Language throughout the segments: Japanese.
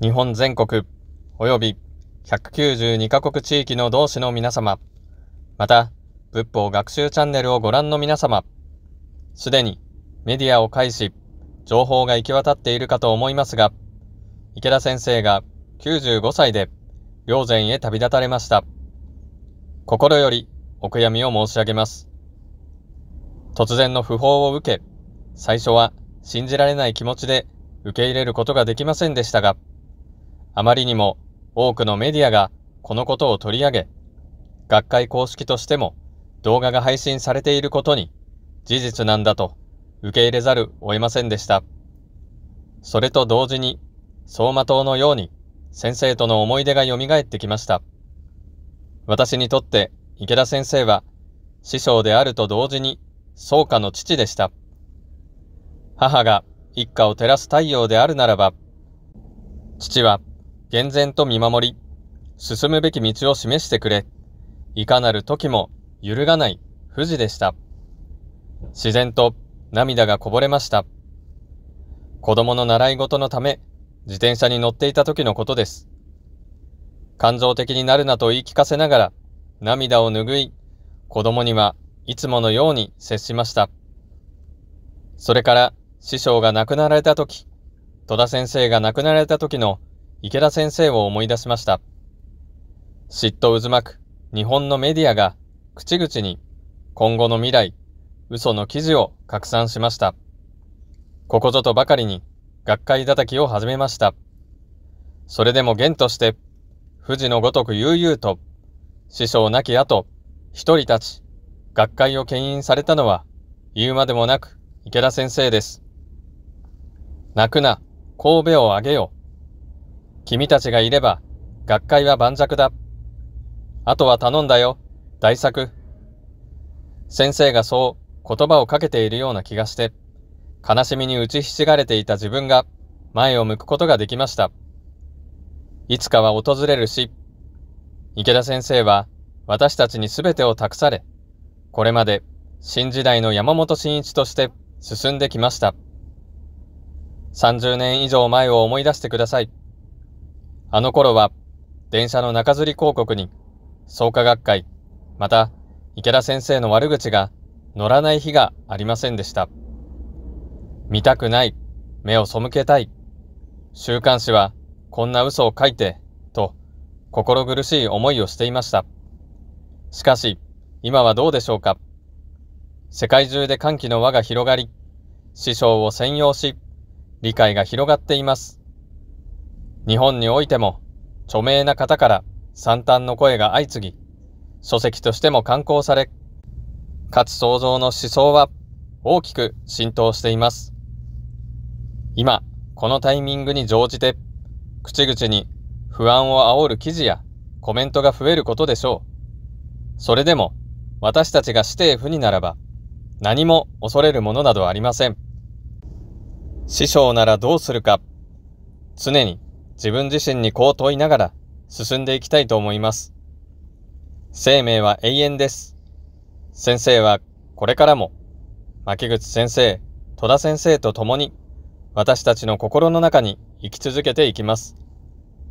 日本全国、及び192カ国地域の同志の皆様、また、仏法学習チャンネルをご覧の皆様、すでにメディアを介し、情報が行き渡っているかと思いますが、池田先生が95歳で、霊山へ旅立たれました。心よりお悔やみを申し上げます。突然の訃報を受け、最初は信じられない気持ちで受け入れることができませんでしたが、あまりにも多くのメディアがこのことを取り上げ、学会公式としても動画が配信されていることに事実なんだと受け入れざるを得ませんでした。それと同時に、走馬灯のように先生との思い出が蘇ってきました。私にとって池田先生は師匠であると同時に宗家の父でした。母が一家を照らす太陽であるならば、父は厳然と見守り、進むべき道を示してくれ。いかなる時も揺るがない富士でした。自然と涙がこぼれました。子供の習い事のため、自転車に乗っていた時のことです。感情的になるなと言い聞かせながら、涙を拭い、子供にはいつものように接しました。それから、師匠が亡くなられた時、戸田先生が亡くなられた時の池田先生を思い出しました。嫉妬渦巻く日本のメディアが口々に今後の未来、嘘の記事を拡散しました。ここぞとばかりに学会叩きを始めました。それでも元として、富士のごとく悠々と、師匠亡き後、一人たち、学会を牽引されたのは、言うまでもなく池田先生です。泣くな、神戸をあげよ。君たちがいれば、学会は盤石だ。あとは頼んだよ、大作。先生がそう言葉をかけているような気がして、悲しみに打ちひしがれていた自分が前を向くことができました。いつかは訪れるし、池田先生は私たちに全てを託され、これまで新時代の山本真一として進んできました。30年以上前を思い出してください。あの頃は、電車の中吊り広告に、創価学会、また、池田先生の悪口が乗らない日がありませんでした。見たくない、目を背けたい、週刊誌はこんな嘘を書いて、と、心苦しい思いをしていました。しかし、今はどうでしょうか。世界中で歓喜の輪が広がり、師匠を専用し、理解が広がっています。日本においても著名な方から惨憺の声が相次ぎ、書籍としても刊行され、かつ創造の思想は大きく浸透しています。今、このタイミングに乗じて、口々に不安を煽る記事やコメントが増えることでしょう。それでも、私たちが指定不にならば、何も恐れるものなどありません。師匠ならどうするか、常に自分自身にこう問いながら進んでいきたいと思います。生命は永遠です。先生はこれからも、牧口先生、戸田先生と共に、私たちの心の中に生き続けていきます。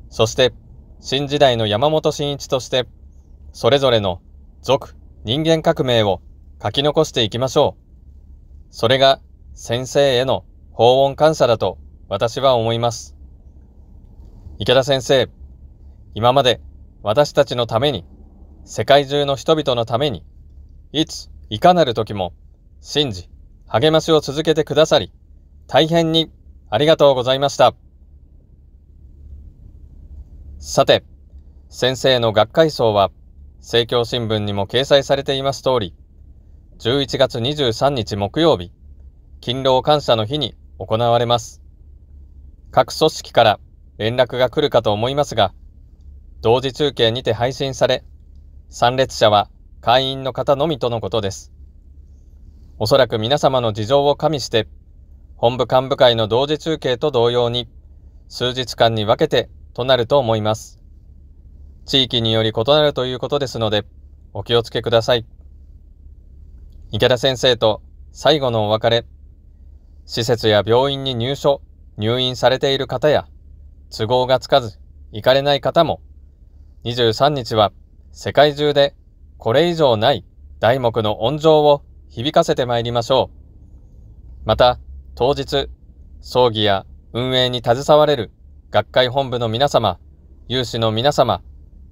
そして、新時代の山本真一として、それぞれの族、人間革命を書き残していきましょう。それが先生への訪問感謝だと私は思います。池田先生、今まで私たちのために、世界中の人々のために、いつ、いかなる時も、信じ、励ましを続けてくださり、大変にありがとうございました。さて、先生の学会層は、政教新聞にも掲載されています通り、11月23日木曜日、勤労感謝の日に行われます。各組織から連絡が来るかと思いますが、同時中継にて配信され、参列者は会員の方のみとのことです。おそらく皆様の事情を加味して、本部幹部会の同時中継と同様に、数日間に分けてとなると思います。地域により異なるということですので、お気をつけください。池田先生と最後のお別れ、施設や病院に入所、入院されている方や、都合がつかず行かれない方も、23日は世界中でこれ以上ない題目の温情を響かせてまいりましょう。また、当日、葬儀や運営に携われる学会本部の皆様、有志の皆様、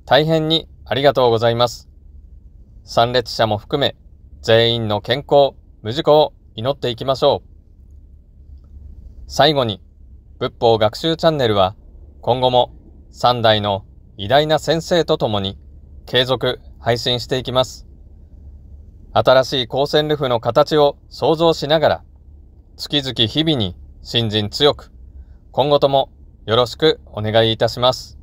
大変にありがとうございます。参列者も含め、全員の健康、無事故を祈っていきましょう。最後に、仏法学習チャンネルは、今後も3代の偉大な先生と共に継続配信していきます。新しい高専ルフの形を想像しながら、月々日々に新人強く、今後ともよろしくお願いいたします。